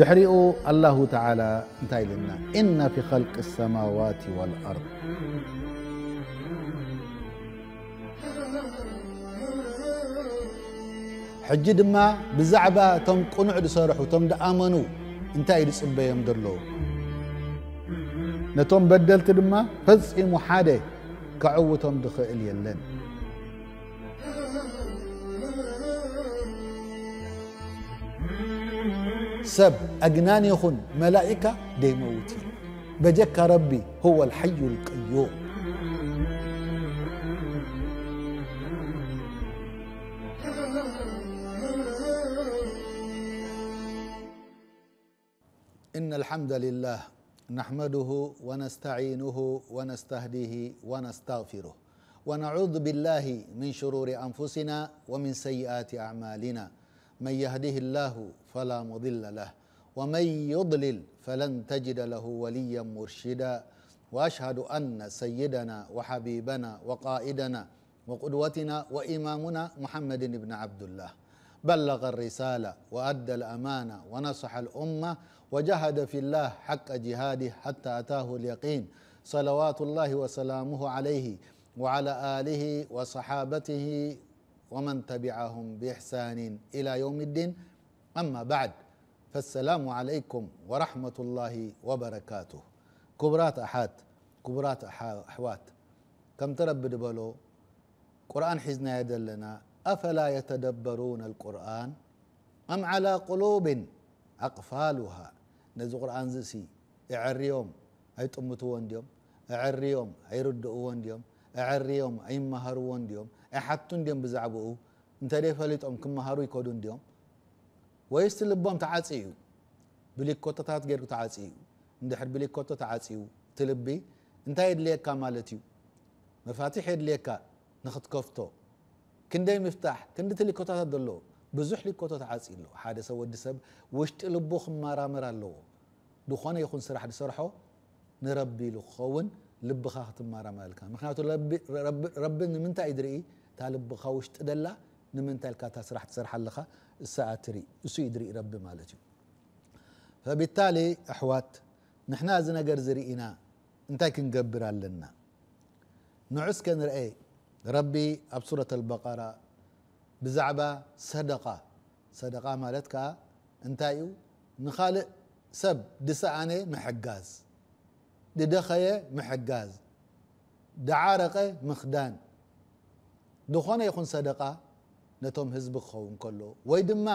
دحرئوا الله تعالى تايلنا إن في خلق السماوات والأرض حجد ما بزعبة تم قنوع دسارحو تم دآمنو انتا يدس يوم درلو نتم بدلت دما فزئ محادة كعوتهم دخل يلن سب أجنان يخن ملائكة دي بجك ربي هو الحي القيوم إن الحمد لله نحمده ونستعينه ونستهديه ونستغفره ونعوذ بالله من شرور أنفسنا ومن سيئات أعمالنا من يهده الله فلا مضل له ومن يضلل فلن تجد له وليا مرشدا واشهد ان سيدنا وحبيبنا وقائدنا وقدوتنا وامامنا محمد بن عبد الله بلغ الرساله وادى الامانه ونصح الامه وجهد في الله حق جهاده حتى اتاه اليقين صلوات الله وسلامه عليه وعلى اله وصحابته ومن تبعهم باحسان الى يوم الدين اما بعد فالسلام عليكم ورحمه الله وبركاته كبرات احات كبرات احوات كم تربد بلو قران حزنا يدلنا افلا يتدبرون القران ام على قلوب اقفالها نزو قران زسي يعريهم ኣይጥምትዎ እንድኦም ኣዕርዮም ኣይርድእዎ እንድኦም ኣዕርዮም ኣይመሃርዎ እንድኦም ኣይሓቱ እንድኦም ብዛዕባኡ እንተደይ ፈሊጦም ክመሃሩ ይከዱ እንድኦም ወይስ ቲ ልቦም ተዓፂ እዩ ብሊኮቶታት ጌርኩ ተዓፂ እዩ እንድሕር ብሊኮቶ ተዓፂዩ እቲ ልቢ እንታይ የድልየካ ማለት እዩ መፋትሕ የድልየካ ንክትከፍቶ ክንደይ ምፍታሕ ክንዲ ቲ ሊኮቶታት ዘለዎ ብዙሕ ሊኮቶ ተዓፂ ኣለዎ ሓደ ሰብ ወዲ ሰብ ውሽጢ ልቡ ክመራመር ኣለዎ ድኾነ ይኹን ስራሕ ዝሰርሖ ንረቢ ኢሉ ክኸውን ልብኻ ክትመራመር ኣለካ ምክንያቱ ረቢ ንምንታይ እዩ ዝርኢ እታ ልብኻ ውሽጢ ደላ ንምንታይ ልካ እታ ስራሕ ትሰርሓ ኣለኻ እሳኣ ትርኢ እሱ ዩ ድርኢ ረቢ ማለት እዩ ፈብታሊ ኣሕዋት ንሕና እዚ ነገር ዝርኢና እንታይ ክንገብር ኣለና ንዑስ ከንርአ ረቢ ኣብ ሱረት الበقራ ብዛዕባ ሰደቃ ሰደቃ ማለት ከዓ እንታይ እዩ ንኻልእ ሰብ ድሰኣነ ምሕጋዝ ድደኸየ ምሕጋዝ ዳዓረቀ ምኽዳን ዝኾነ ይኹን ሰደቃ ነቶም ህዝቢ ክኸውን ከሎ ወይ ድማ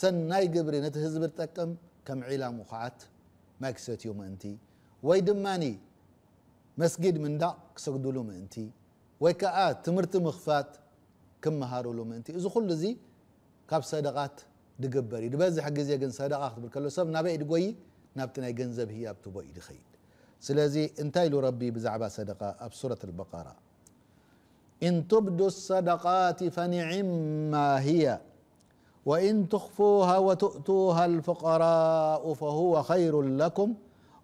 ሰናይ ግብሪ ነቲ ህዝቢ ዝጠቅም ከም ዒላሙ ከዓት ማይ ክሰትዩ ምእንቲ ወይ ድማኒ መስጊድ ምንዳቕ ክሰግድሉ ምእንቲ ወይ ከዓ ትምህርቲ ምኽፋት ክመሃሩሉ ምእንቲ እዚ ኩሉ እዚ ካብ ሰደቃት ድግበር እዩ ድበዝሕ ግዜ ግን ሰደቃ ክትብል ከሎ ሰብ ናበይ ድጎይ ናብቲ ናይ ገንዘብ ህያብ ትቦ እዩ ድኸይድ ስለዚ እንታይ ኢሉ ረቢ ብዛዕባ ሰደቃ ኣብ ሱረት الበقራ ان تبدوا الصدقات فنعما هي وان تخفوها وتؤتوها الفقراء فهو خير لكم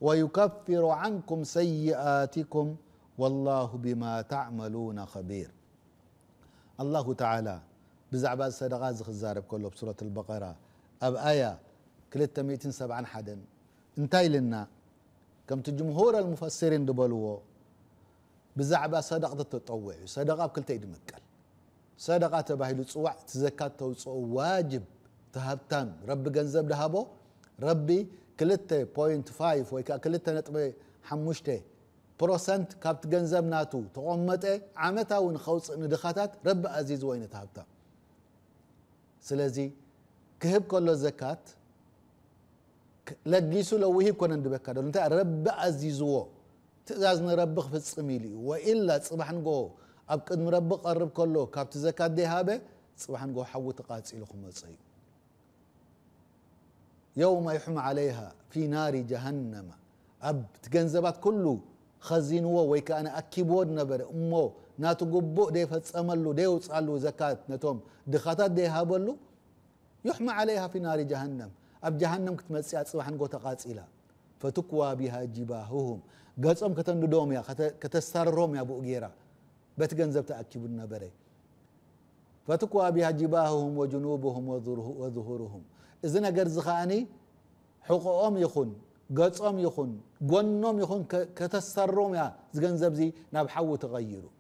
ويكفر عنكم سيئاتكم والله بما تعملون خبير الله تعالى الصدقات بዛዕባ كله بسورة البقرة أب آية كلتا ميتين سبعا حدن انتاي لنا كم تجمهور المفسرين دبلوه ብዛዕባ ሰደቕ ተጠውዕ እዩ ሰደቃ ኣብ ክልተ እዩ ድምቀል ሰደቃ ተባሂሉ ፅዋዕ እቲ ዘካት ተውፅኦ ዋጅብ ተሃብታም ረቢ ገንዘብ ድሃቦ ረቢ 2.5 ወይ ከዓ 2.5 ፕሮሰንት ካብቲ ገንዘብ ናቱ ተቆመጠ ዓመታዊ ንኸውፅእ ንድኻታት ረቢ ኣዚዝ ወይነ ተሃብታም ስለዚ ክህብ ከሎ ዘካት ለጊሱ ለውሂብ ኮነ ንድበካ ደሎ እንታይ ረቢ ኣዚዝዎ تأذز نربخ في الصميلي وإلا صباح نجو أبك نربخ قرب كله كاب تزكى الذهابة صباح نجو حوت قاتس إلى خمسي يوم يحمى عليها في نار جهنم أب تجنزبات كله خزين هو ويك أنا أكيبود نبر أمه ناتو قبو دي فتسأملو دي وتسألو زكاة نتوم دخاتات دي هابلو يحمى عليها في نار جهنم أب جهنم كتمسيات صباح نقو تقاتس إلى فتكوى بها جباههم قصم كتندو دوميا كتستار روميا بو غيرا بتغن زبت اكيبو نبره فتقوا بها جباههم وجنوبهم وظهورهم اذا نغر زخاني حقوقهم يخون قصم يخون قنوم يخون كتستار روميا زغن زبزي نبحو تغيرو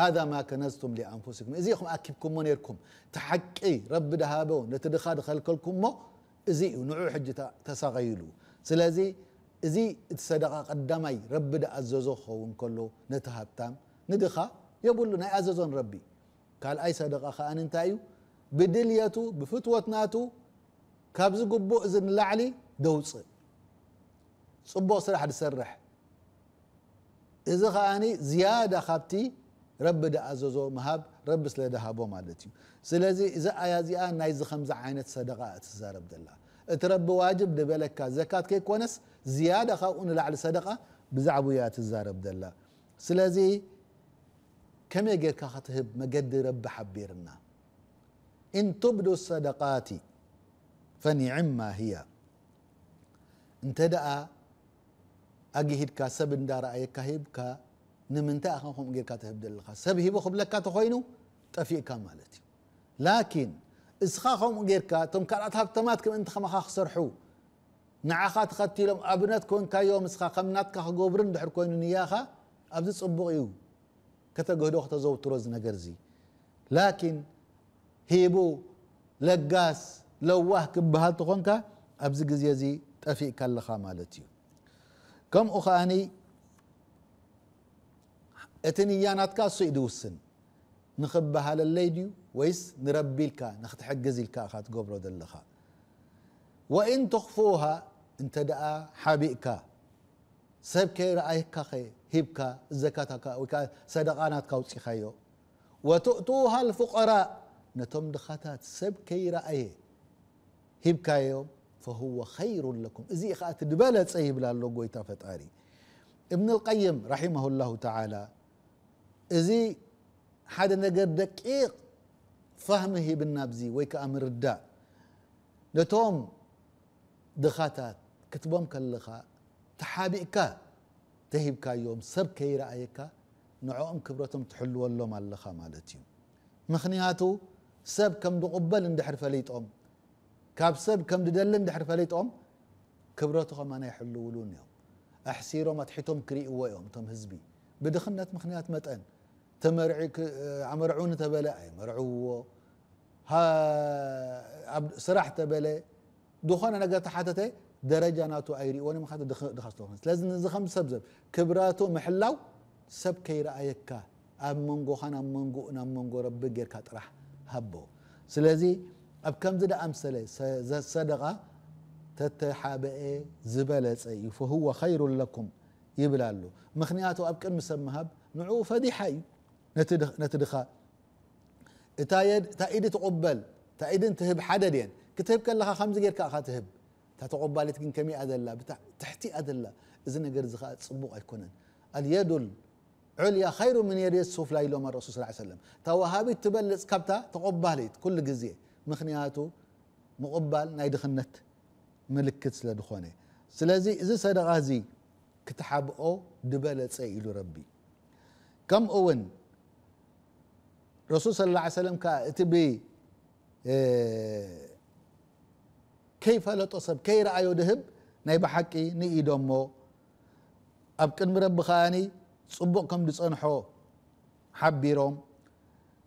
هذا ما كنزتم لانفسكم اذا يخم اكيبكم منيركم تحقي رب دهابو نتدخاد خلقلكم مو اذا نوع حجه تسغيلو سلازي እዚ እቲ ሰደቃ ቀዳማይ ረቢ ዳኣዘዞ ክኸውን ከሎ ነቲ ሃብታም ንድኻ የብሉ ናይ ኣዘዞን ረቢ ካልኣይ ሰደቃ ከዓን እንታይ እዩ ብድልየቱ ብፍትወትናቱ ካብዚ ጉቡእ እዚ ንላዕሊ ደውፅእ ፅቡቕ ስራሕ ዝሰርሕ እዚ ከዓኒ ዝያዳ ካብቲ ረቢ ዳኣዘዞ ምሃብ ረቢ ስለ ድሃቦ ማለት እዩ ስለዚ እዚ ኣያ እዚኣ ናይዚ ከምዚ ዓይነት ሰደቃ እትዛረብ ዘላ اترب واجب دبلك زكاة كي كونس زيادة خاون لعل صدقة بزعبويات الزارب دلا سلازي كم يجر خطهب مجد رب حبيرنا إن تبدو الصدقات ما هي انت دقا اجهد كسب دار اي أيك ك نمنتا أخاكم جيرك تهب دلك سب هبو خبلك تخوينو تفيك مالتي لكن እስኻኹም ጌርካ እቶም ካልኦት ሃብተማት ከም እንትኸመኻ ክሰርሑ ንዓኻ ተኸቲሎም ኣብነት ኮንካዮ ምስኻ ከም ናትካ ክገብርን ድሕር ኮይኑ ንያኻ ኣብዚ ፅቡቕ እዩ ከተገህዶ ክተዘውትሮ እዚ ነገር እዚ ላኪን ሂቡ ለጋስ ለዋህ ክበሃል ትኾንካ ኣብዚ ግዜ እዚ ጠፊእካ ኣለኻ ማለት እዩ ከምኡ ከዓኒ እቲ ንያ ናትካ እሱ እዩ ድውስን ንክበሃለለይ ድዩ ويس نربي الكا نخت حجز الكا خات قبرو دلخا وإن تخفوها انت دا حبيكا سب كي رأيك خي هبكا زكاتك وكا صدقانات صدقاناتك خيو وتؤتوها الفقراء نتم دخاتات سب كي هبكا يوم فهو خير لكم إذا خات دبلت سيب لالو قويتا فتاري ابن القيم رحمه الله تعالى إذا حد نجر دقيق فهم هبنا بزي ويك امر الداء دتوم دخاتات كتبهم كلخا تحابئك تهبك يوم سب كي رايك نعوم كبرتهم تحل والله ما لخا مالتي مخنياتو سب كم دو قبل اند حرفليت ام كاب سب كم ددل اند حرفليت ام كبرتو ما يحلولون يوم احسيرو ما تحتم كري ويوم تم هزبي بدخنات مخنيات متأن تمرعك عمرعون تبلا اي مرعو ها صراحة تبلا دخان انا قلت حتى درجة تو ايري وانا ما حتى دخلت لازم نزخم سبزب كبراتو محلاو سب كيرا ايكا اب منغو خان اب منغو انا منغو رب غير كاطرح هبو سلازي اب كم زدا امسله صدقه تت حابئ زبل فهو خير لكم يبلالو مخنياتو اب كم سمهب نعو فدي حي ነቲ ድኻ እታ ኢድ ትቁበል እታ ኢድን ትህብ ሓደድየን ክትህብ ከለኻ ከምዚ ጌርካ ኢኻ ትህብ እታ ተቆባሊት ግን ከመይኣ ዘላ ትሕቲኣ ዘላ እዚ ነገር እዚ ከዓ ፅቡቕ ኣይኮነን ኣልየዱል ዑልያ ኸይሩ ምን የድየ ስፍላ ኢሎም ረሱ ስ ሰለም እታ ወሃቢት ትበልፅ ካብታ ተቆባሊት ኩሉ ግዜ ምክንያቱ ምቕባል ናይ ድኽነት ምልክት ስለ ድኾነ ስለዚ እዚ ሰደቃ እዚ ክትሓብኦ ድበለፀ ኢሉ ረቢ ከምኡ እውን الرسول صلى الله عليه وسلم كاتبي آه، كيف لا تصب كير رأي ذهب ناي بحقي ني دومو ابكن مرب خاني صبكم دصنحو حبيروم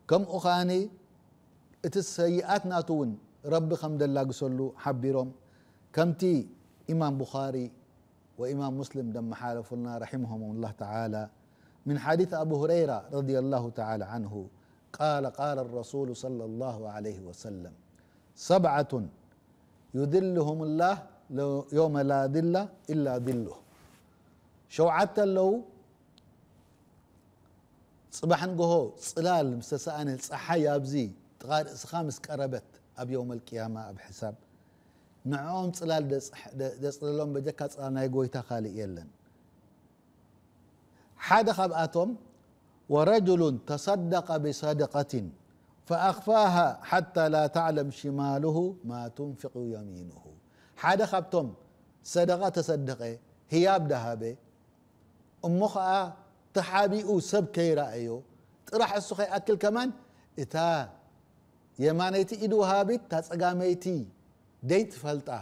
كم اخاني ات السيئات ناتون رب خمد الله قسلو حبيروم كمتي امام بخاري وامام مسلم دم حالفنا رحمهم الله تعالى من حديث ابو هريره رضي الله تعالى عنه قال قال الرسول صلى الله عليه وسلم سبعة يدلهم الله يوم لا ذل إلا ذله شو حتى لو صباحا قهو صلال مستسأن صحي أبزي تغار إسخامس كربت أب يوم القيامة أب حساب نعوم صلال دصللهم بجكا بجكات أنا يقوي خالي يلن حدا آتوم ورجل تصدق بصدقه فاخفاها حتى لا تعلم شماله ما تنفق يمينه حدا خبتم صدقه تصدقه هياب ذهبه امخا تحابيو سب كي رايو راح السخي اكل كمان اتا يمانيتي ايدو هابت تصقاميتي ديت فلطه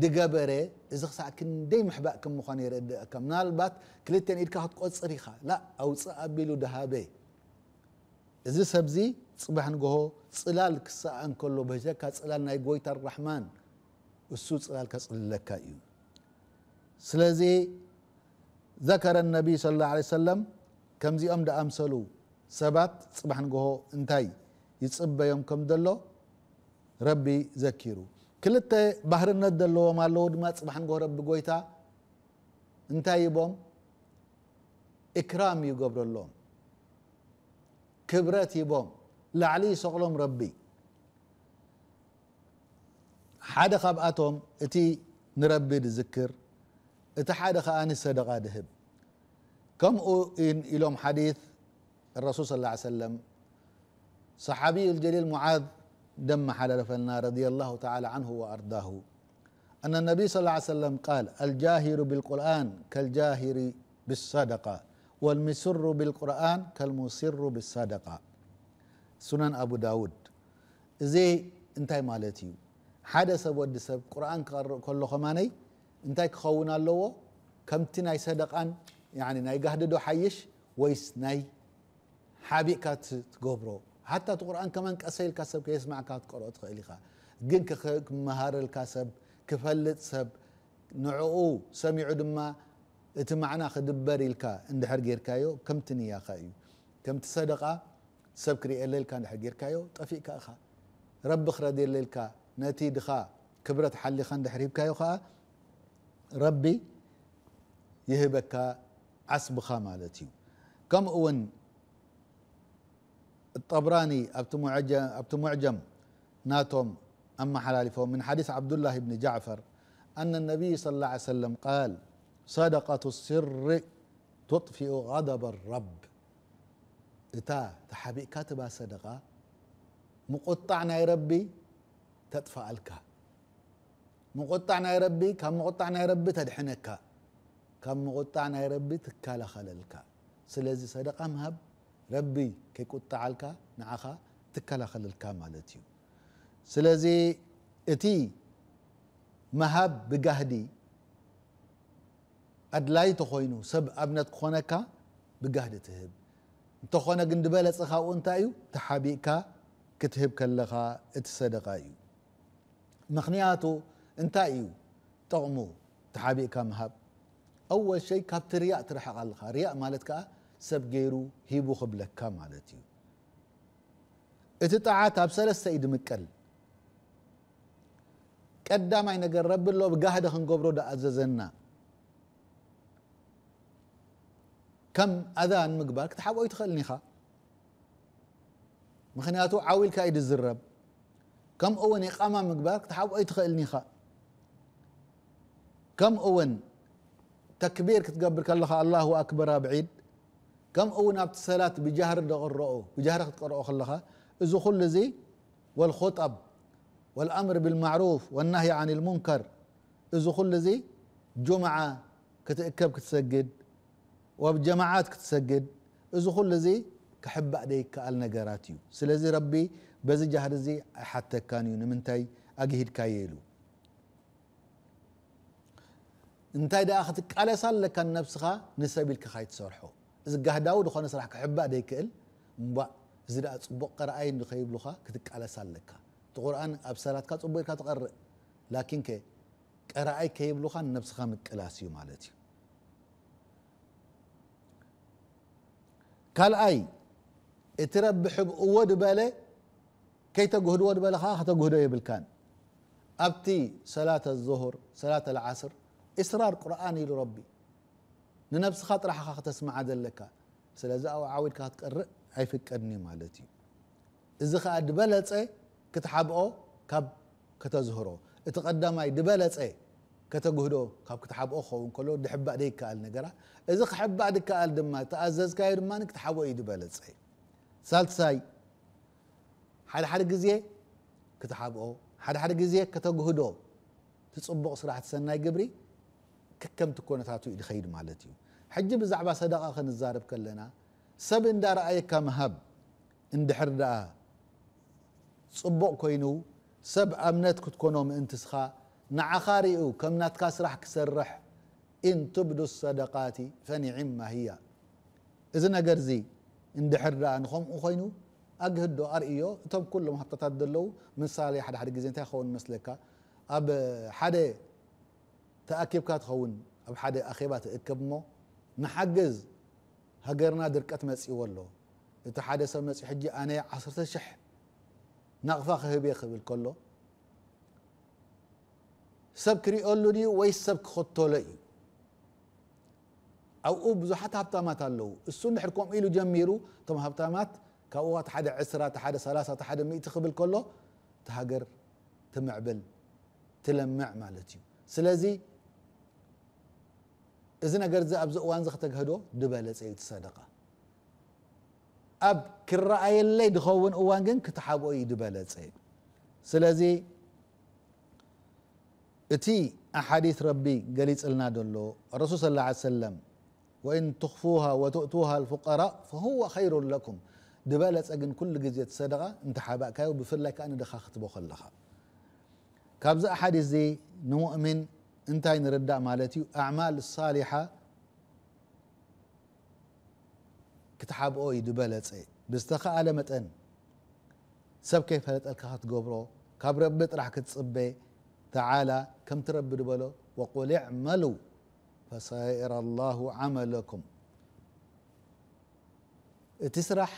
ድገበረ እዚ ክሳዕ ክንደይ ምሕባእ ከም ምዃኑ የረድአካ ምናልባት ክልተን ኢድካ ክትቆፅር ኢኻ ላ ኣውፅእ ኣቢሉ ድሃበ እዚ ሰብዚ ፅባሕ ንግሆ ፅላል ክሳእ እንከሎ በሂተካ ፅላል ናይ ጎይታ ራሕማን እሱ ፅላል ከፅልለካ እዩ ስለዚ ذكر النبي صلى الله عليه وسلم كم زي أم أمسلو سبات صباح نقوه انتاي يتصبى يوم كم دلو ربي ذكروا كلتا بحرنا دلو ما لو دما صبحن غور بغويتا انت يبوم اكرام يغبر اللوم كبرت يبوم لعلي سغلوم ربي حدا خاب اتوم اتي نربي ذكر اتي حدا خاني صدقه دهب كم او ان الوم حديث الرسول صلى الله عليه وسلم صحابي الجليل معاذ دم على فلنا رضي الله تعالى عنه وأرضاه أن النبي صلى الله عليه وسلم قال الجاهر بالقرآن كالجاهر بالصدقة والمسر بالقرآن كالمسر بالصدقة سنن أبو داود زي انتهي مالتي حدا سب ود سب قرآن كله خماني انتهي كخونا الله كم تناي صدقان يعني ناي قهددو حيش ويس ناي حبيكات تقبرو حتى القرآن كمان كسيل كسب كيسمع كات قرأ تخيلي خا جن كخك مهار الكسب كفلت سب نعو سمع دما تمعنا خدب بريلكا عند حرجير كايو كم تني يا خايو كم تصدقه سب كري الليل كان حرجير كايو طفي كأخا رب خردير الليلكا نتي دخا كبرة حلي خان دحريب كايو خا ربي يهبك عصبخا مالتي كم أون الطبراني أبت معجم أبت معجم ناتوم أما حلالي فهم من حديث عبد الله بن جعفر أن النبي صلى الله عليه وسلم قال صدقة السر تطفئ غضب الرب إتا تحبئ كاتبا صدقة مقطع يا ربي تدفع الكا مقطع يا ربي كم مقطع يا ربي تدحنك كم مقطع يا ربي تكال خللك سلازي صدقة مهب ረቢ ከይቁጣዓልካ ንዓኻ ትከላኸለልካ ማለት እዩ ስለዚ እቲ መሃብ ብጋህዲ ኣድላይ ተኮይኑ ሰብ ኣብነት ክኾነካ ብጋህዲ ትህብ እንተኾነ ግን ድበለፅ ካብኡ እንታይ እዩ ተሓቢእካ ክትህብ ከለኻ እቲ ሰደቃ እዩ ምክንያቱ እንታይ እዩ ጠቕሙ ተሓቢእካ ምሃብ ኣወል ሸይ ካብቲ ርያእ ትርሕቕ ኣለካ ርያእ ማለት ከዓ سب جيرو هيبو خبلكا مالتيو اتطاعات ابسل سيد مكل قدام اي نجر رب الله بقاهد خنقبرو دا اززنا كم اذان مقبال كتحاو اي تخلني خا مخنياتو عاويل كايد الزرب كم اوان اقامة مقبال كتحاو اي تخلني خا كم اوان تكبير كتقبر كالله الله اكبر بعيد كمو نبت سلات بجهر دقرؤه بجهر قرؤه خلها إذا كل ذي والخطب والأمر بالمعروف والنهي عن المنكر إذا كل ذي جمعة كتأكب كتسجد وبجماعات كتسجد إذا كل ذي كحب عليك كأل نجاراتيو سلزي ربي بزي جهر ذي حتى كان يونمنتي أجهد كايلو انتي دا أخذك على صلك النفسها نسبي الكخايت صرحه زقه داود خانه صراحة كحب عليك إل مبا زرع صبق قرأي إنه خيب لخا كتك على سالك القرآن أبسلات كات صبق كات قر لكن ك قرأي كيب لخا النبس خام الكلاسيو مالتي قال أي اترب حب أود بالة كي تجهد ود بالة خا تجهد بالكان أبتي صلاة الظهر صلاة العصر إصرار قرآن إلى ንነብስኻ ጥራሕኻ ክተስምዓ ዘለካ ስለዚ ኣብ ዓዊድካ ክትቀርእ ኣይፍቀድኒ ማለት እዩ እዚ ከዓ ድበለፀ ክትሓብኦ ካብ ከተዝህሮ እቲ ቀዳማይ ድበለፀ ከተጉህዶ ካብ ክትሓብኦ ክኸውን ከሎ ድሕባእ ደይከኣል ነገራት እዚ ክሕባእ ድከኣል ድማ ተኣዘዝካዮ ድማ ክትሓብኦ እዩ ድበለፀ ሳልሳይ ሓደ ሓደ ግዜ ክትሓብኦ ሓደ ሓደ ግዜ ከተጉህዶ ትፅቡቕ ስራሕቲ ሰናይ ግብሪ ከከምቲ ኮነታቱ እዩ ድኸይድ ማለት እዩ ሕጂ ብዛዕባ ሰደቃ ክንዛርብ ከለና ሰብ እንዳረኣየካ ምሃብ እንድሕር ደኣ ፅቡቕ ኮይኑ ሰብ ኣብነት ክትኮኖ ምእንቲ ስኻ ንዓኻ ርኡ ከም ናትካ ስራሕ ክሰርሕ ኢን ትብዱ ሰደቃቲ ፈኒዕማ ህያ እዚ ነገር እዚ እንድሕር ደኣ ንከምኡ ኮይኑ ኣግህዶ ኣርእዮ እቶም ኩሎም ሃብታታት ዘለዉ ምሳሌ ሓደ ሓደ ግዜ እንታይ ይኸውን ይመስለካ ኣብ ሓደ ተኣኪብካ ትኸውን ኣብ ሓደ ኣኼባ ትእክብ እሞ نحجز هجرنا دركات مسي والله اتحاد سب مسي حجي أنا عصرت الشح نقفا خهبي خبل كله سب كري أقول لي ويس سب خطوا أو أبو حتى هبتامات الله السنة حركم إلو جميرو ثم هبتامات كأوات حدا عسرة حدا سلاسة حدا ميت خبل كله تهجر تمعبل تلمع مالتي سلازي እዚ ነገር እዚ ኣብዚ እዋን እዚ ክተግህዶ ድበለፀ እዩ ትሰደቃ ኣብ ክረኣየለይ ድኸውን እዋን ግን ክትሓብኦ እዩ ድበለፀ ስለዚ እቲ ኣሓዲት ረቢ ገሊፅልና ደሎ ረሱል ስ ሰለም ወእን ትኽፉሃ ወትእቱሃ ልፉቀራእ ፈሁወ ኸይሩ ለኩም ድበለፀ ግን ኩሉ ግዜ ትሰደቃ እንተሓባእካዮ ብፍላይ ከዓ ንድኻ ክትቦ ከለኻ ካብዚ ኣሓዲት እዚ ንሙእሚን እንታይ ንርዳእ ማለት እዩ ኣዕማል ሳሊሓ ክትሓብኦ እዩ ዝበለፀ ብዝተኸኣለ መጠን ሰብ ከይፈለጠልካ ክትገብሮ ካብ ረቢ ጥራሕ ክትፅበ ተዓላ ከምቲ ረቢ ድበሎ ወቁል ዕመሉ ፈሳኢረ ላሁ ዓመለኩም እቲ ስራሕ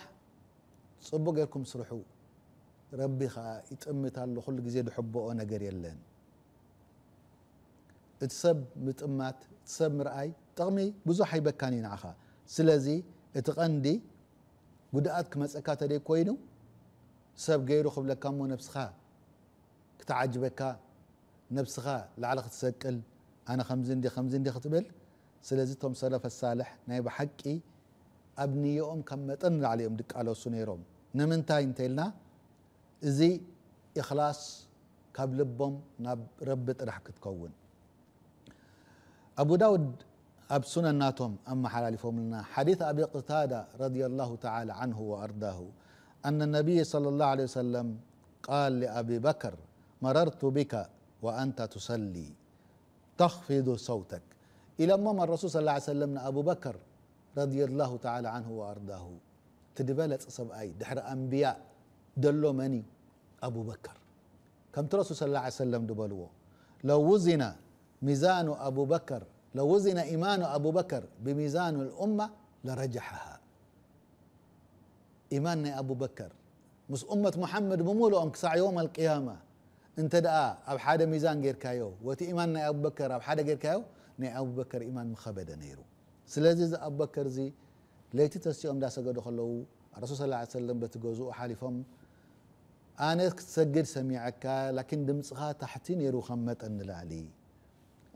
ፅቡቅ ጌርኩም ስርሑ ረቢ ከዓ ይጥምት ኣሎ ኩሉ ግዜ ዝሕብኦ ነገር የለን እቲ ሰብ ምጥማት እቲ ሰብ ምርኣይ ጥቕሚ ብዙሕ ኣይበካን እዩ ንዓኻ ስለዚ እቲ ቐንዲ ጉድኣት ክመፀካ ተደይ ኮይኑ ሰብ ገይሩ ክብለካ እሞ ነብስኻ ክትዓጅበካ ነብስኻ ላዕሊ ክትሰቅል ኣነ ከምዚ እንዲ ከምዚ እንዲ ክትብል ስለዚ እቶም ሰለፈ ሳልሕ ናይ ብሓቂ ኣብ ንዮኦም ካብ መጠን ላዕሊ እዮም ድቃለሱ ነይሮም ንምንታይ እንተኢልና እዚ እኽላስ ካብ ልቦም ናብ ረቢ ጥራሕ ክትከውን أبو داود أب سنن ناتهم أما حلال فملنا حديث أبي قتادة رضي الله تعالى عنه وأرضاه أن النبي صلى الله عليه وسلم قال لأبي بكر مررت بك وأنت تصلي تخفض صوتك إلى مما الرسول صلى الله عليه وسلم أبو بكر رضي الله تعالى عنه وأرضاه تدبلت أي دحر أنبياء دلو مني أبو بكر كم ترسول صلى الله عليه وسلم دبلوه لو وزن ميزان أبو بكر لو وزن إيمان أبو بكر بميزان الأمة لرجحها إيمان أبو بكر مس أمة محمد بمولو أنك يوم القيامة انت دقا أب حدا ميزان غير كايو وتي إيمان أبو بكر أب حدا غير كايو ني أبو بكر إيمان مخبدا نيرو سلازي أبو بكر زي ليتي تسيوم دا سجدو خلو الرسول صلى الله عليه وسلم بتجوزو حالفهم أنا سجد سميعك لكن دمسها تحتين يروخمت أن لعلي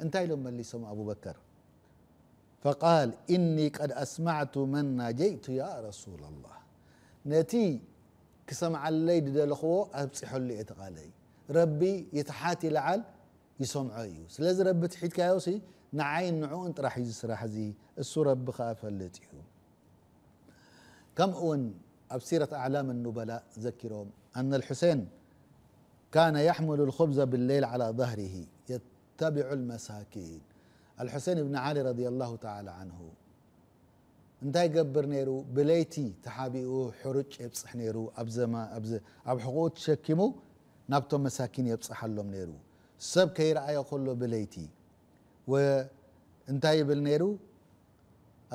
انتهى لما اللي سمع أبو بكر فقال إني قد أسمعت من ناجيت يا رسول الله نتي كسمع اللي دلخو أبصح اللي إتقالي ربي يتحاتي لعل يسمعه يوس أيوه. لازم ربي تحيد كايوسي نعين نعو أنت راح يجي سراح زي السورة بخاف خاف اللي كم أون أبصيرة أعلام النبلاء ذكرهم أن الحسين كان يحمل الخبز بالليل على ظهره اتبعوا المساكين الحسين بن علي رضي الله تعالى عنه انتي قبر نيرو بليتي تحابيو حرج يبصح نيرو ابز ما ابز اب حقوق تشكمو نبتو مساكين يبصح لهم نيرو سب كي رأي كله بليتي و انتي بالنيرو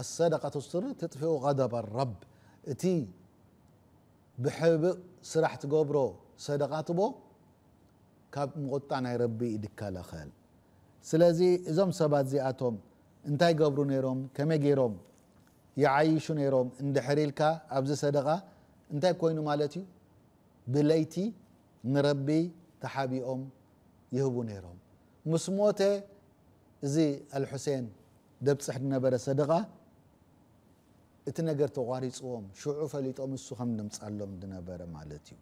الصدقة السر تطفئ غضب الرب اتي بحب سرحت قبرو صدقات بو كاب مقطع ربي يدك على خال ስለዚ እዞም ሰባት እዚኣቶም እንታይ ገብሩ ነይሮም ከመይ ገይሮም ይዓይሹ ነይሮም እንድሕሪ ኢልካ ኣብዚ ሰደቃ እንታይ ኮይኑ ማለት እዩ ብለይቲ ንረቢ ተሓቢኦም ይህቡ ነይሮም ምስ ሞተ እዚ ኣልሑሴን ደብፅሕ ዝነበረ ሰደቃ እቲ ነገር ተቋሪፅዎም ሽዑ ፈሊጦም እሱ ከም ድምፃሎም ዝነበረ ማለት እዩ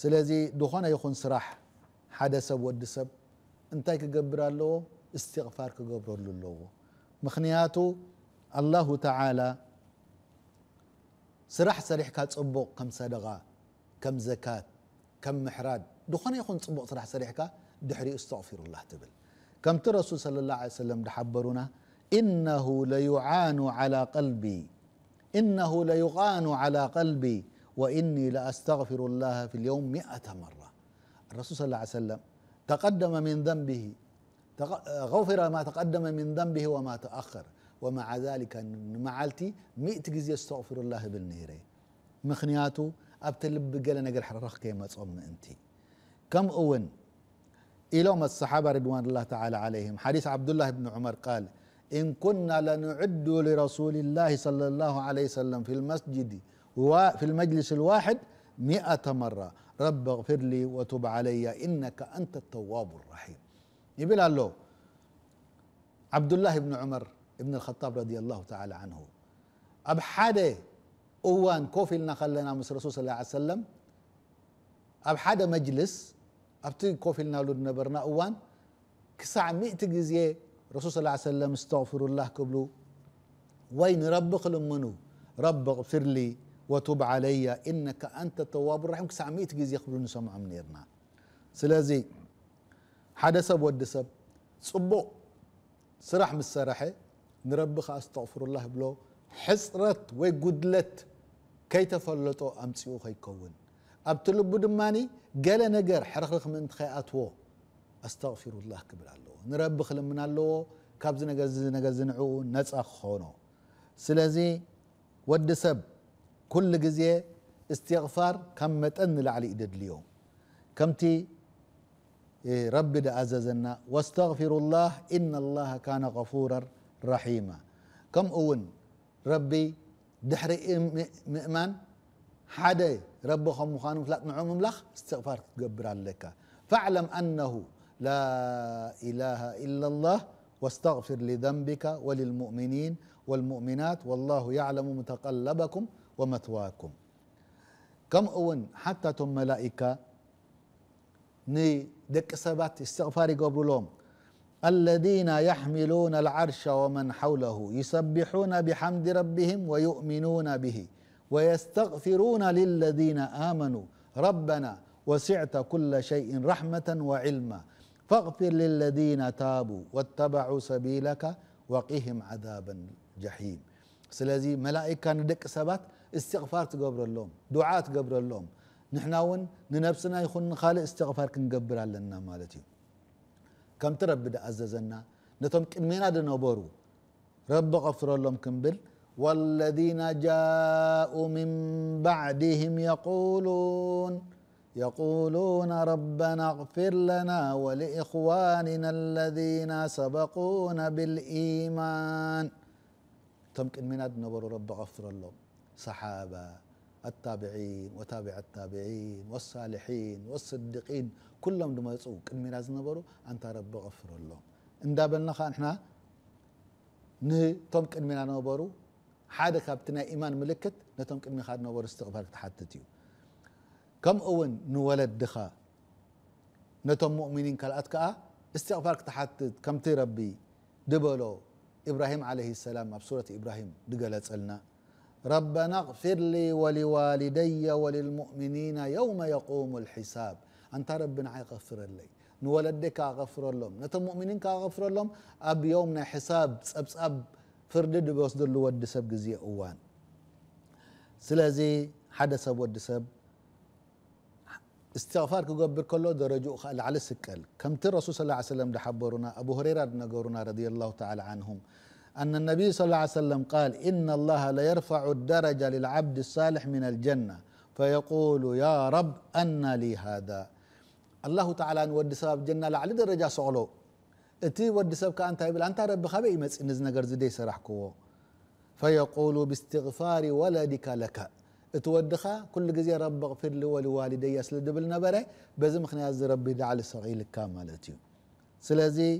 ስለዚ ድኾነ ይኹን ስራሕ ሓደ ሰብ ወዲ ሰብ እንታይ ክገብር ኣለዎ እስትቕፋር ክገብረሉ ኣለዎ ምክንያቱ ኣላሁ ተዓላ ስራሕ ሰሪሕካ ፅቡቕ ከም ሰደቃ ከም ዘካት ከም ምሕራድ ድኾነ ይኹን ፅቡቕ ስራሕ ሰሪሕካ ድሕሪኡ እስተغፊሩላህ ትብል ከምቲ ረሱል صለ ላه ለ ሰለም ድሓበሩና إنه ليعان على قلبي إنه ليغان على قلبي وإني لأستغفر الله في اليوم مئة مرة الرسول صلى الله عليه وسلم تقدم من ذنبه غفر ما تقدم من ذنبه وما تأخر ومع ذلك معلتي مئت جزية استغفر الله بالنيري مخنياتو أبتلب بقال نقر حرخ كيما تصوم أنت كم أون إلى إلوم الصحابة رضوان الله تعالى عليهم حديث عبد الله بن عمر قال إن كنا لنعد لرسول الله صلى الله عليه وسلم في المسجد وفي المجلس الواحد مئة مرة رب اغفر لي وتب علي إنك أنت التواب الرحيم يبقى له عبد الله بن عمر بن الخطاب رضي الله تعالى عنه أب أوان كوفي لنا خلنا مس رسول الله عليه وسلم أب مجلس أبتي كوفي لنا لدنا برنا أوان كسع مئة جزية رسول صلى الله عليه وسلم استغفر الله قبله وين رب خلمنه رب اغفر لي وتب علي انك انت التواب الرحيم كسامي تجيز يخبرون سمع من يرنا سلازي حدا سب ود سب صبو سرح من السرحة نربخ استغفر الله بلو حسرت وقدلت كي تفلطو امسيو خيكون ابتلو بدماني قال نجر حرخ من انت استغفر الله كبر الله نربخ لمن الله كابزنا غزنا غزنعو نصخ خونو سلازي ود سب كل جزية استغفار كم متن لعلي إدد اليوم كم تي إيه، ربي دا أززنا واستغفر الله إن الله كان غفورا رحيما كم أون ربي دحر مئمان حدا ربي خم مخان فلا نعوم ملخ استغفار تقبر لك فاعلم أنه لا إله إلا الله واستغفر لذنبك وللمؤمنين والمؤمنات والله يعلم متقلبكم ومثواكم كم اون حتى تم ملائكة ني دك سبات استغفار قبلهم الذين يحملون العرش ومن حوله يسبحون بحمد ربهم ويؤمنون به ويستغفرون للذين امنوا ربنا وسعت كل شيء رحمه وعلما فاغفر للذين تابوا واتبعوا سبيلك وقهم عذاب الجحيم سلازي ملائكه ندك سبات استغفار تقبر اللوم دعاء تقبر اللوم نحن ون ننبسنا يخون نخالي استغفار كنقبر لنا مالتي كم تربد أززنا نتم كمينا دنبرو رب غفر اللوم كنبل والذين جاءوا من بعدهم يقولون يقولون ربنا اغفر لنا ولإخواننا الذين سبقونا بالإيمان تمكن من أدنى رب غفر اللهم الصحابه التابعين وتابع التابعين والصالحين والصديقين كلهم كሎም ድማ ይፅው ቅድሜና ዝነበሩ ኣንታ ረቢ غፍረሎም እንዳበልና ከዓ ንሕና ንቶም ቅድሜና ነበሩ ሓደ ካብቲ ናይ ኢማን ምልክት ነቶም ቅድሚኻ ዝነበሩ نبرو ክትሓትት እዩ كم أون نولد دخا ሙእሚኒን مؤمنين ከዓ استغفرك كتحتت كم تربي دبلو إبراهيم عليه السلام أب سورة إبراهيم دقلت سألنا ربنا اغفر لي ولوالدي وللمؤمنين يوم يقوم الحساب أنت ربنا يغفر لي نولدك أغفر لهم نت المؤمنين أغفر لهم أب يومنا حساب سب سب فردد بوصد اللي ود سب قزي أوان سلازي حدا سب ود سب استغفارك قبر كله درجو على سكال كم ترى صلى الله عليه وسلم دحبرنا أبو هريرة نقرنا رضي الله تعالى عنهم أن النبي صلى الله عليه وسلم قال إن الله ليرفع الدرجة للعبد الصالح من الجنة فيقول يا رب أن لي هذا الله تعالى أن ودي سبب جنة لعل درجة صعلو اتي ود سبب كأنت يبل أنت رب خبي إمس إن زنقر زدي سرحكو فيقول باستغفار ولدك لك اتودخا كل جزية رب اغفر لي ولوالدي أسل دبل نبري بزم خنياز ربي دعال الصغير كامالتي سلازي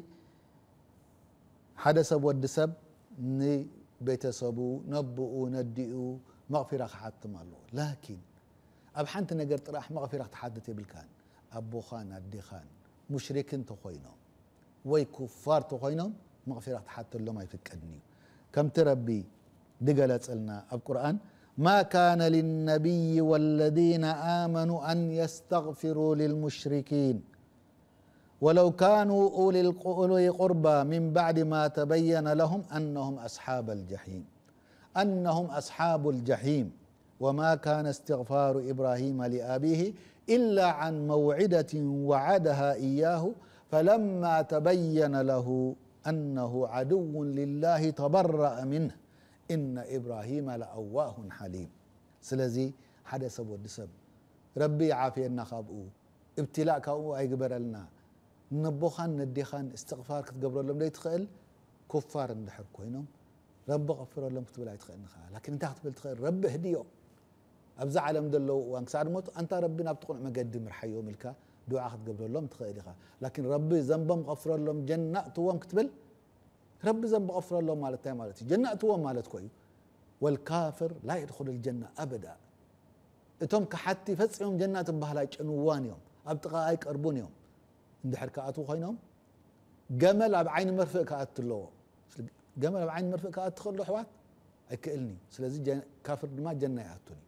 حدث ود سبب ني بيتسبو نبؤو نديو مغفرة حتى مالو لكن أب حنت نقرت راح مغفرة تحدثي بالكان أبو خان أدي خان مشركين تخوينو وي كفار تخوينو مغفرة حتى اللو ما يفكرني كم تربي دقالة سألنا أب قرآن ما كان للنبي والذين آمنوا أن يستغفروا للمشركين ولو كانوا أولي أولي قربى من بعد ما تبين لهم أنهم أصحاب الجحيم أنهم أصحاب الجحيم وما كان استغفار إبراهيم لأبيه إلا عن موعدة وعدها إياه فلما تبين له أنه عدو لله تبرأ منه إن إبراهيم لأواه حليم سلزي حدث ሰብ ربي ሰብ ረቢ ابتلاء كأو أيقبر لنا نبوخان نديخان استغفار كتقبر لهم لي تخيل كفار النحر كوينهم رب غفر لهم كتب لاي تخيل لكن انت تقبل تخيل رب هديو ابزع علم دلو وانك سعر موت انت ربنا تقول ما قدم رح يوم الكا دعاء قبل لهم تخيل لكن ربي ذنب مغفر لهم جنة وام كتبل ربي ذنب غفر لهم مالت مالتي جنات وام مالت كوي والكافر لا يدخل الجنة أبدا اتهم كحتي فسعهم جنات بها انوان يوم أبتقى أيك أربون يوم اندحر كاتو خينام جمل اب عين مرفق كات اللو جمل اب عين مرفق كات تخل حوات اكلني سلازي جن... كافر ما جنة ياتوني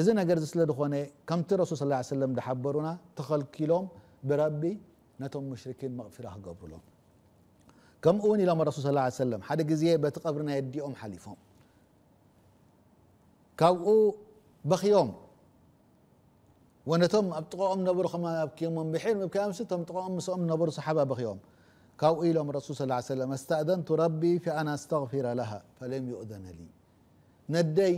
اذا نجر سلا دخوني كم ترى صلى الله عليه وسلم دحبرونا تخل كيلوم بربي نتم مشركين مغفرة قبر لهم كم اوني لما الرسول صلى الله عليه وسلم حدا جزية بتقبرنا يدي ام حليفهم كاو بخيوم ونتم أبتقاهم نبر خما أبكيهم بحين بكام ستهم تقاهم سأم نبر صحابة بخيوم كاو إيلهم رسول صلى الله عليه وسلم استأذنت ربي فأنا استغفر لها فلم يؤذن لي ندي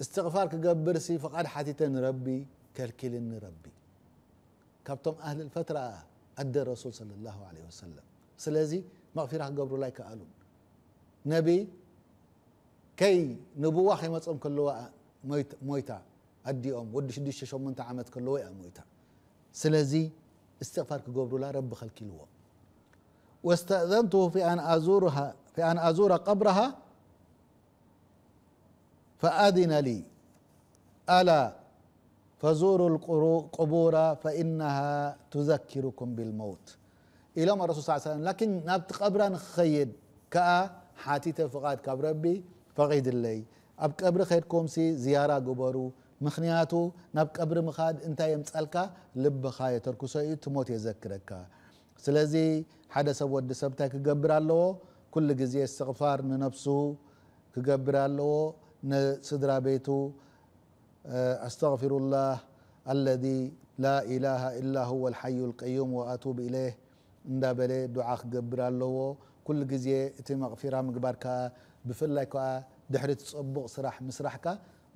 استغفارك قبر سي فقد حتيتن ربي كالكلن ربي كابتم أهل الفترة أدى الرسول صلى الله عليه وسلم سلازي مغفرة قبر لايك ألون نبي كي نبوة خيمة أم كلها ميت ኣዲኦም ወዲ ሽዱሽተ ሸሞንተ ዓመት ከለዎ እያ ሞይታ ስለዚ استغفار كقبر لا رب خلق الوم واستأذنته في أن أزورها في أن أزور قبرها فأذن لي ألا فزوروا القبور فإنها تذكركم بالموت إلى ما الرسول صلى الله عليه وسلم لكن نبت قبرا خيد كأ حاتيت فقاد كاب فقيد اللي أب قبر خيدكم سي زيارة قبرو ምክንያቱ ናብ ቀብሪ ምኻድ እንታይ የምፃልካ ልብኻ የተርኩሶ እዩ ትሞት የዘክረካ ስለዚ ሓደ ሰብ ወዲ ሰብ እንታይ ክገብር ኣለዎ ኩሉ ግዜ እስትቕፋር ንነፍሱ ክገብር ኣለዎ ንስድራ ቤቱ ኣስተغፊሩ ላህ አለذ ላ ኢላሃ ኢላ ሁወ ልሓዩ ልቀዩም ወኣቱብ ኢሌህ እንዳበለ ዱዓ ክገብር ኣለዎ ኩሉ ግዜ እቲ መቕፊራ ምግባር ከዓ ብፍላይ ከዓ ድሕሪ ትፀቡቕ ስራሕ ምስራሕካ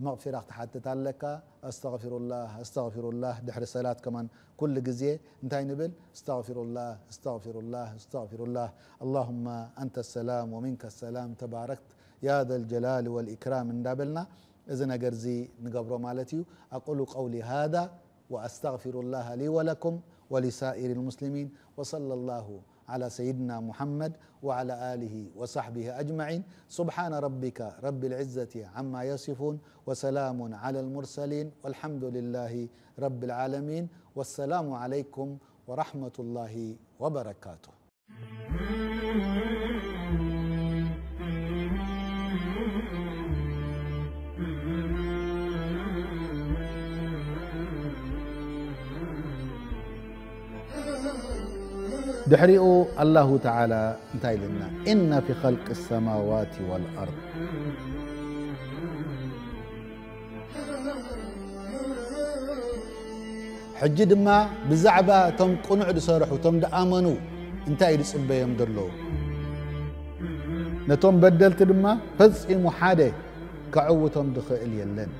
مغفرة حتى تعلق أستغفر الله أستغفر الله دحر الصلاه كمان كل جزية انتهي نبل استغفر الله استغفر الله استغفر الله اللهم أنت السلام ومنك السلام تباركت يا ذا الجلال والإكرام دابلنا إذن أجرزي نقبر مالتي أقول قولي هذا وأستغفر الله لي ولكم ولسائر المسلمين وصلى الله على سيدنا محمد وعلى اله وصحبه اجمعين سبحان ربك رب العزه عما يصفون وسلام على المرسلين والحمد لله رب العالمين والسلام عليكم ورحمه الله وبركاته Mm-hmm. دحرئوا الله تعالى انتهي لنا إن في خلق السماوات والأرض حجي دما بزعبة تم قنع دسارح تم دآمنوا انتهي لسبب يمدر له نتم بدلت دما فزئي محادة تم دخيل يلن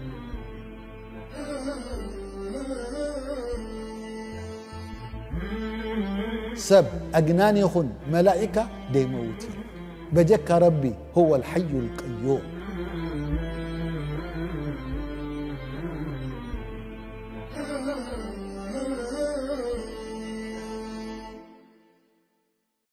سب أجنان يخن ملائكة دي بجك ربي هو الحي القيوم